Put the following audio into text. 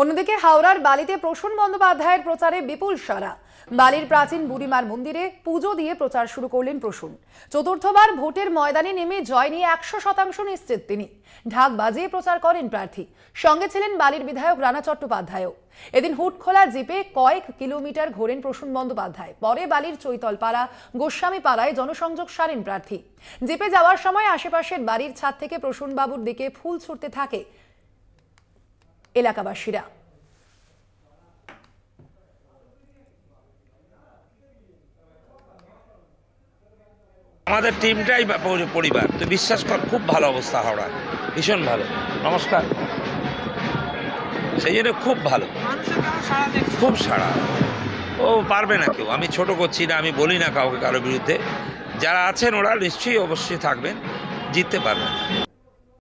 অন্যদিকে হাওড়ার বালিতে প্রসূন বন্দ্যোপাধ্যায়ের প্রচারে বিপুল সারা বালির প্রাচীন বুড়িমার মন্দিরে পুজো দিয়ে প্রচার শুরু করলেন প্রসূন চতুর্থবার ভোটের ময়দানে নেমে জয় নিয়ে একশো শতাংশ নিশ্চিত তিনি ঢাক বাজিয়ে প্রচার করেন প্রার্থী সঙ্গে ছিলেন বালির বিধায়ক রানা চট্টোপাধ্যায়ও এদিন হুটখোলা জিপে কয়েক কিলোমিটার ঘোরেন প্রসূন বন্দ্যোপাধ্যায় পরে বালির চৈতলপাড়া গোস্বামীপাড়ায় জনসংযোগ সারেন প্রার্থী জিপে যাওয়ার সময় আশেপাশের বাড়ির ছাদ থেকে প্রসূনবাবুর দিকে ফুল ছুটতে থাকে এলাকাবাসীরা আমাদের টিমটাই পরিবার তো বিশ্বাস কর খুব ভালো অবস্থা হাওড়া ভীষণ ভালো নমস্কার সেই জন্য খুব ভালো খুব সারা ও পারবে না কেউ আমি ছোট করছি না আমি বলি না কাউকে কারোর বিরুদ্ধে যারা আছেন ওরা নিশ্চয়ই অবশ্যই থাকবেন জিততে পারবেন